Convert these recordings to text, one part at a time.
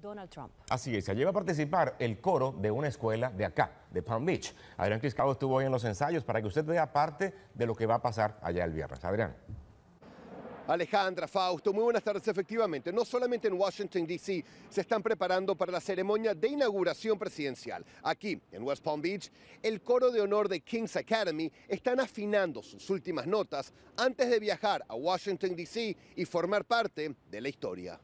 Donald Trump. Así es, se lleva a participar el coro de una escuela de acá, de Palm Beach. Adrián Criscado estuvo hoy en los ensayos para que usted vea parte de lo que va a pasar allá el viernes. Adrián. Alejandra, Fausto, muy buenas tardes. Efectivamente, no solamente en Washington, D.C., se están preparando para la ceremonia de inauguración presidencial. Aquí, en West Palm Beach, el coro de honor de King's Academy están afinando sus últimas notas antes de viajar a Washington, D.C. y formar parte de la historia.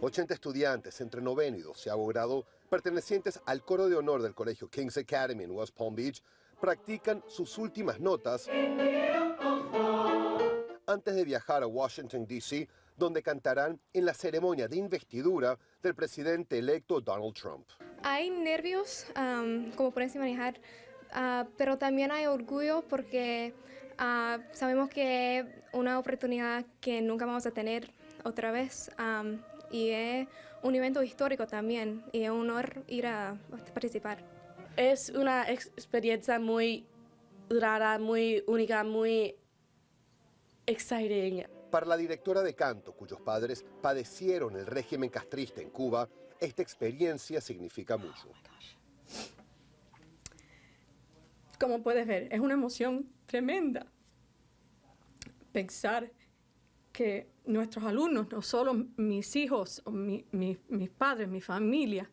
80 estudiantes entre noveno y doceavo grado, pertenecientes al coro de honor del colegio King's Academy en West Palm Beach, practican sus últimas notas antes de viajar a Washington, D.C., donde cantarán en la ceremonia de investidura del presidente electo Donald Trump. Hay nervios, como pueden manejar, ah, pero también hay orgullo porque ah, sabemos que es una oportunidad que nunca vamos a tener otra vez y es un evento histórico también y es un honor ir a participar. Es una experiencia muy rara, muy única, muy exciting. Para la directora de canto, cuyos padres padecieron el régimen castrista en Cuba, esta experiencia significa mucho. Oh Como puedes ver, es una emoción tremenda. Pensar que nuestros alumnos, no solo mis hijos, mis padres, mi familia,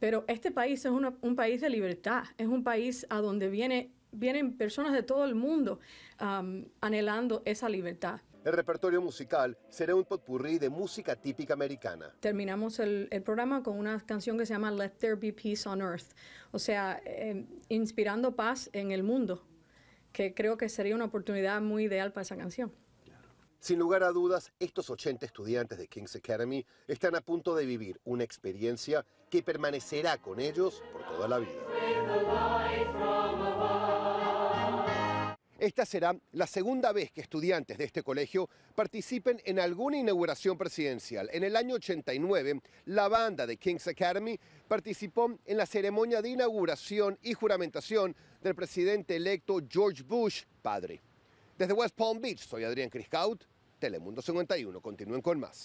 pero este país es un país de libertad, es un país a donde viene, vienen personas de todo el mundo anhelando esa libertad. El repertorio musical será un potpourri de música típica americana. Terminamos el, el, programa con una canción que se llama Let There Be Peace on Earth, o sea, em, inspirando paz en el mundo, que creo que sería una oportunidad muy ideal para esa canción. Sin lugar a dudas, estos 80 estudiantes de King's Academy están a punto de vivir una experiencia que permanecerá con ellos por toda la vida. Esta será la segunda vez que estudiantes de este colegio participen en alguna inauguración presidencial. En el año 89, la banda de King's Academy participó en la ceremonia de inauguración y juramentación del presidente electo George Bush, padre. Desde West Palm Beach, soy Adrián Criscaut. Telemundo 51. Continúen con más.